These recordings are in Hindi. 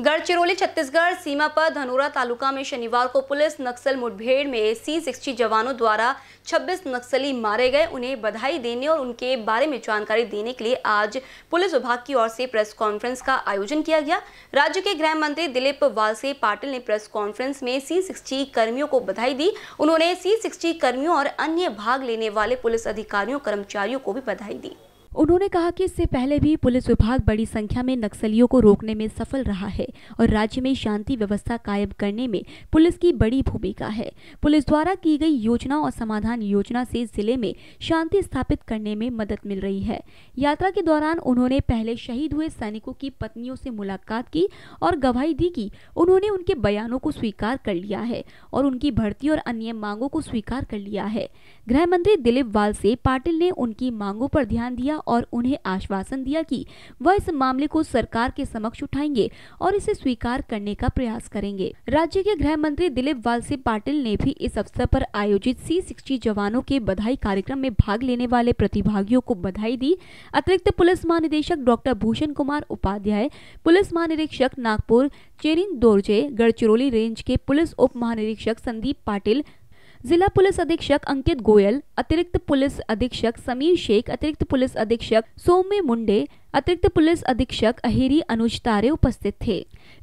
गढ़चिरौली छत्तीसगढ़ सीमा पर धनोरा तालुका में शनिवार को पुलिस नक्सल मुठभेड़ में सी सिक्सटी जवानों द्वारा 26 नक्सली मारे गए उन्हें बधाई देने और उनके बारे में जानकारी देने के लिए आज पुलिस विभाग की ओर से प्रेस कॉन्फ्रेंस का आयोजन किया गया राज्य के गृह मंत्री दिलीप वालसे पाटिल ने प्रेस कॉन्फ्रेंस में सी सिक्सटी कर्मियों को बधाई दी उन्होंने सी सिक्सटी कर्मियों और अन्य भाग लेने वाले पुलिस अधिकारियों कर्मचारियों को भी बधाई दी उन्होंने कहा कि इससे पहले भी पुलिस विभाग बड़ी संख्या में नक्सलियों को रोकने में सफल रहा है और राज्य में शांति व्यवस्था कायम करने में पुलिस की बड़ी भूमिका है पुलिस द्वारा की गई योजना और समाधान योजना से जिले में शांति स्थापित करने में मदद मिल रही है यात्रा के दौरान उन्होंने पहले शहीद हुए सैनिकों की पत्नियों से मुलाकात की और गवाही दी कि उन्होंने उनके बयानों को स्वीकार कर लिया है और उनकी भर्ती और अन्य मांगों को स्वीकार कर लिया है गृह मंत्री दिलीप वाल से पाटिल ने उनकी मांगों पर ध्यान दिया और उन्हें आश्वासन दिया कि वह इस मामले को सरकार के समक्ष उठाएंगे और इसे स्वीकार करने का प्रयास करेंगे राज्य के गृह मंत्री दिलीप वालसे पाटिल ने भी इस अवसर पर आयोजित सी सिक्सटी जवानों के बधाई कार्यक्रम में भाग लेने वाले प्रतिभागियों को बधाई दी अतिरिक्त पुलिस महानिदेशक डॉक्टर भूषण कुमार उपाध्याय पुलिस महानिरीक्षक नागपुर चेरिन दोरजे गढ़चिरौली रेंज के पुलिस उप महानिरीक्षक संदीप पाटिल जिला पुलिस अधीक्षक अंकित गोयल अतिरिक्त पुलिस अधीक्षक समीर शेख अतिरिक्त पुलिस अधीक्षक सोम्य मुंडे अतिरिक्त पुलिस अधीक्षक अहिरी अनुज तारे उपस्थित थे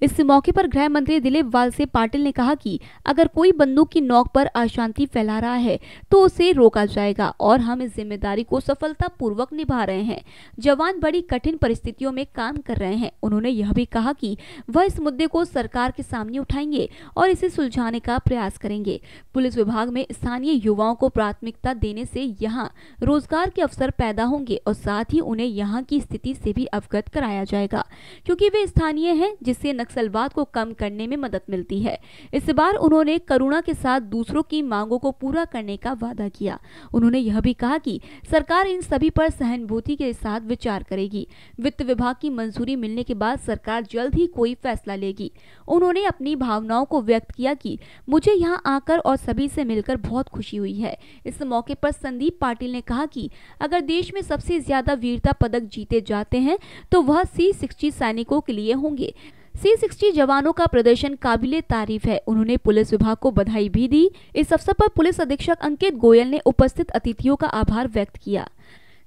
इस मौके पर गृह मंत्री दिलीप वालसे पाटिल ने कहा कि अगर कोई बंदूक की नोक पर अशांति फैला रहा है तो उसे रोका जाएगा और हम इस जिम्मेदारी को सफलता पूर्वक निभा रहे हैं जवान बड़ी कठिन परिस्थितियों में काम कर रहे हैं उन्होंने यह भी कहा कि वह इस मुद्दे को सरकार के सामने उठाएंगे और इसे सुलझाने का प्रयास करेंगे पुलिस विभाग में स्थानीय युवाओं को प्राथमिकता देने से यहाँ रोजगार के अवसर पैदा होंगे और साथ ही उन्हें यहाँ की स्थिति से भी अवगत कराया जाएगा क्योंकि वे स्थानीय हैं जिससे नक्सलवाद को कम करने में मदद मिलती है इस बार उन्होंने करुणा के साथ दूसरों की मांगों को पूरा करने का वादा किया उन्होंने यह भी कहा कि सरकार इन सभी पर सहानुभूति के साथ विचार करेगी वित्त विभाग की मंजूरी मिलने के बाद सरकार जल्द ही कोई फैसला लेगी उन्होंने अपनी भावनाओं को व्यक्त किया कि मुझे यहाँ आकर और सभी से मिलकर बहुत खुशी हुई है इस मौके पर संदीप पाटिल ने कहा कि अगर देश में सबसे ज्यादा वीरता पदक जीते जाते चाहते हैं तो वह सी सिक्सटी सैनिकों के लिए होंगे सी सिक्सटी जवानों का प्रदर्शन काबिल तारीफ है उन्होंने पुलिस विभाग को बधाई भी दी इस अवसर पर पुलिस अधीक्षक अंकित गोयल ने उपस्थित अतिथियों का आभार व्यक्त किया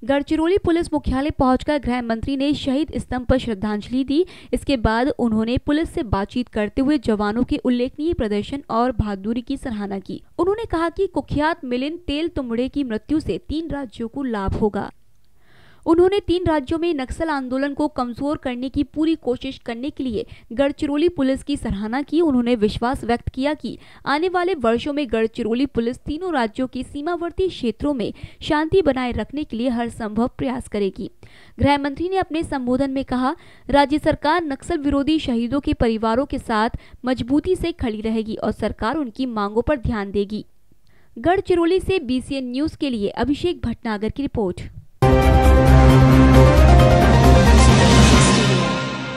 गढ़चिरौली पुलिस मुख्यालय पहुंचकर गृह मंत्री ने शहीद स्तंभ पर श्रद्धांजलि दी इसके बाद उन्होंने पुलिस से बातचीत करते हुए जवानों के उल्लेखनीय प्रदर्शन और बहादुरी की सराहना की उन्होंने कहा कि कुख्यात मिलिन तेल तुमड़े की मृत्यु से तीन राज्यों को लाभ होगा उन्होंने तीन राज्यों में नक्सल आंदोलन को कमजोर करने की पूरी कोशिश करने के लिए गढ़चिरौली पुलिस की सराहना की उन्होंने विश्वास व्यक्त किया कि आने वाले वर्षों में गढ़चिरौली पुलिस तीनों राज्यों के सीमावर्ती क्षेत्रों में शांति बनाए रखने के लिए हर संभव प्रयास करेगी गृह मंत्री ने अपने संबोधन में कहा राज्य सरकार नक्सल विरोधी शहीदों के परिवारों के साथ मजबूती से खड़ी रहेगी और सरकार उनकी मांगों पर ध्यान देगी गढ़चिरौली से बीसीएन न्यूज के लिए अभिषेक भटनागर की रिपोर्ट